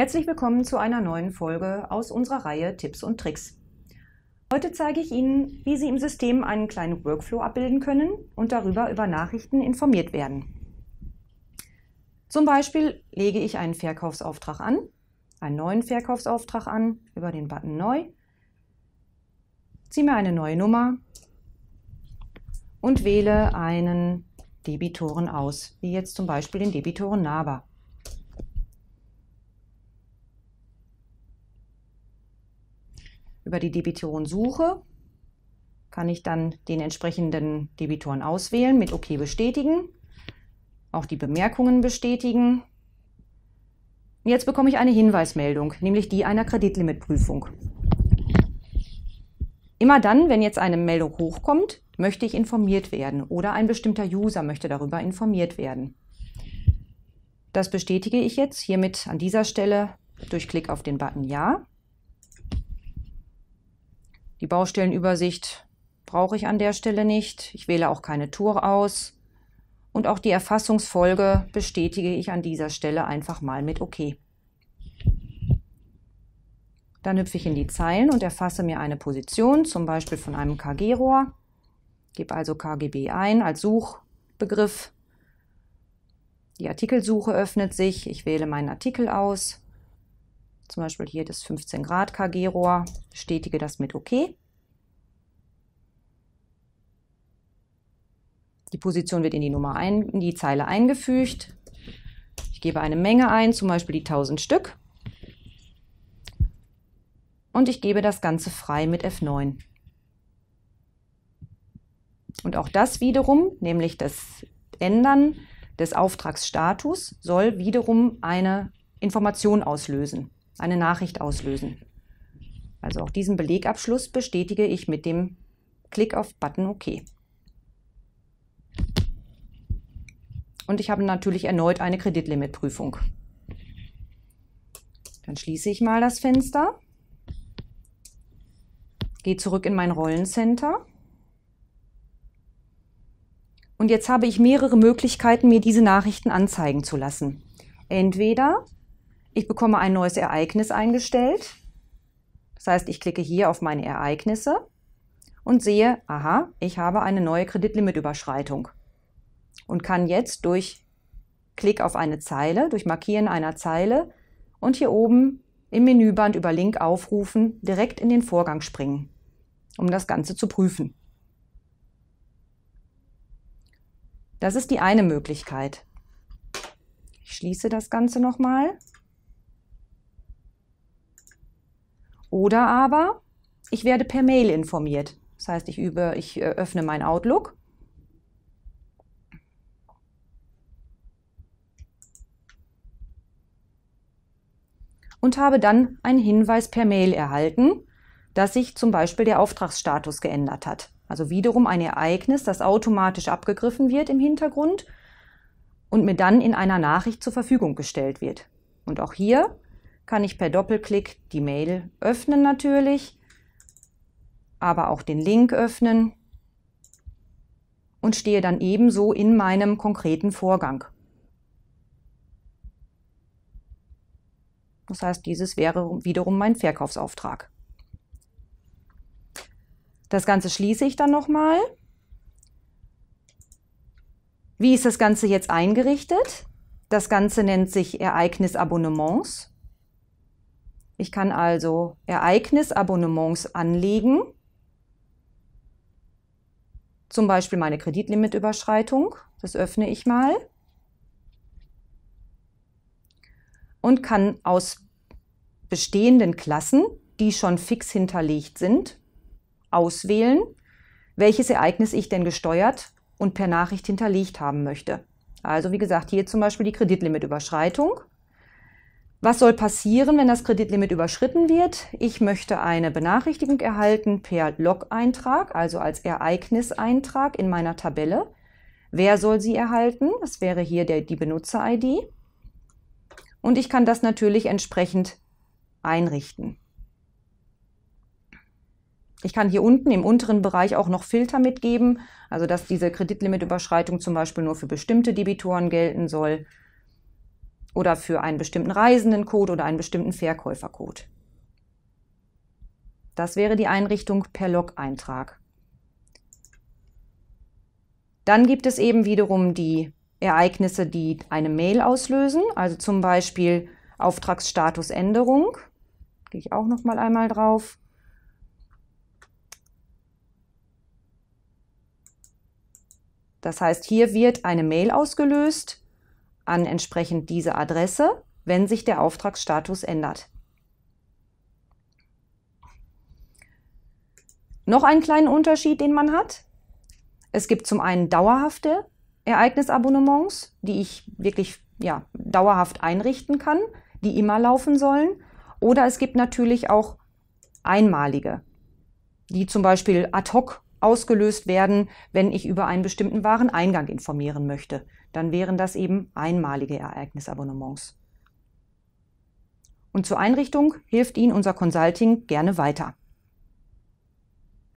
Herzlich willkommen zu einer neuen Folge aus unserer Reihe Tipps und Tricks. Heute zeige ich Ihnen, wie Sie im System einen kleinen Workflow abbilden können und darüber über Nachrichten informiert werden. Zum Beispiel lege ich einen Verkaufsauftrag an, einen neuen Verkaufsauftrag an über den Button Neu, ziehe mir eine neue Nummer und wähle einen Debitoren aus, wie jetzt zum Beispiel den Debitoren Naber. Über die Debitoren-Suche kann ich dann den entsprechenden Debitoren auswählen, mit OK bestätigen, auch die Bemerkungen bestätigen. Jetzt bekomme ich eine Hinweismeldung, nämlich die einer Kreditlimitprüfung. Immer dann, wenn jetzt eine Meldung hochkommt, möchte ich informiert werden oder ein bestimmter User möchte darüber informiert werden. Das bestätige ich jetzt hiermit an dieser Stelle durch Klick auf den Button Ja die Baustellenübersicht brauche ich an der Stelle nicht. Ich wähle auch keine Tour aus. Und auch die Erfassungsfolge bestätige ich an dieser Stelle einfach mal mit OK. Dann hüpfe ich in die Zeilen und erfasse mir eine Position, zum Beispiel von einem KG-Rohr. Gebe also KGB ein als Suchbegriff. Die Artikelsuche öffnet sich. Ich wähle meinen Artikel aus zum Beispiel hier das 15 Grad KG-Rohr, bestätige das mit OK. Die Position wird in die, Nummer ein, in die Zeile eingefügt. Ich gebe eine Menge ein, zum Beispiel die 1000 Stück. Und ich gebe das Ganze frei mit F9. Und auch das wiederum, nämlich das Ändern des Auftragsstatus, soll wiederum eine Information auslösen eine Nachricht auslösen. Also auch diesen Belegabschluss bestätige ich mit dem Klick auf Button OK. Und ich habe natürlich erneut eine Kreditlimitprüfung. Dann schließe ich mal das Fenster, gehe zurück in mein Rollencenter. Und jetzt habe ich mehrere Möglichkeiten, mir diese Nachrichten anzeigen zu lassen. Entweder ich bekomme ein neues Ereignis eingestellt. Das heißt, ich klicke hier auf meine Ereignisse und sehe, aha, ich habe eine neue Kreditlimitüberschreitung und kann jetzt durch Klick auf eine Zeile, durch Markieren einer Zeile und hier oben im Menüband über Link aufrufen, direkt in den Vorgang springen, um das Ganze zu prüfen. Das ist die eine Möglichkeit. Ich schließe das Ganze nochmal. Oder aber ich werde per Mail informiert. Das heißt, ich, übe, ich äh, öffne mein Outlook. Und habe dann einen Hinweis per Mail erhalten, dass sich zum Beispiel der Auftragsstatus geändert hat. Also wiederum ein Ereignis, das automatisch abgegriffen wird im Hintergrund und mir dann in einer Nachricht zur Verfügung gestellt wird. Und auch hier kann ich per Doppelklick die Mail öffnen natürlich, aber auch den Link öffnen und stehe dann ebenso in meinem konkreten Vorgang. Das heißt, dieses wäre wiederum mein Verkaufsauftrag. Das Ganze schließe ich dann nochmal. Wie ist das Ganze jetzt eingerichtet? Das Ganze nennt sich Ereignis Abonnements ich kann also Ereignisabonnements anlegen, zum Beispiel meine Kreditlimitüberschreitung, das öffne ich mal und kann aus bestehenden Klassen, die schon fix hinterlegt sind, auswählen, welches Ereignis ich denn gesteuert und per Nachricht hinterlegt haben möchte. Also wie gesagt, hier zum Beispiel die Kreditlimitüberschreitung. Was soll passieren, wenn das Kreditlimit überschritten wird? Ich möchte eine Benachrichtigung erhalten per Log-Eintrag, also als Ereigniseintrag in meiner Tabelle. Wer soll sie erhalten? Das wäre hier der, die Benutzer-ID. Und ich kann das natürlich entsprechend einrichten. Ich kann hier unten im unteren Bereich auch noch Filter mitgeben, also dass diese Kreditlimitüberschreitung zum Beispiel nur für bestimmte Debitoren gelten soll oder für einen bestimmten Reisendencode oder einen bestimmten Verkäufercode. Das wäre die Einrichtung per Log-Eintrag. Dann gibt es eben wiederum die Ereignisse, die eine Mail auslösen, also zum Beispiel Auftragsstatusänderung. Gehe ich auch noch mal einmal drauf. Das heißt, hier wird eine Mail ausgelöst, an entsprechend diese Adresse, wenn sich der Auftragsstatus ändert. Noch einen kleinen Unterschied, den man hat. Es gibt zum einen dauerhafte Ereignisabonnements, die ich wirklich ja, dauerhaft einrichten kann, die immer laufen sollen. Oder es gibt natürlich auch einmalige, die zum Beispiel ad hoc ausgelöst werden, wenn ich über einen bestimmten Wareneingang informieren möchte. Dann wären das eben einmalige Ereignisabonnements. Und zur Einrichtung hilft Ihnen unser Consulting gerne weiter.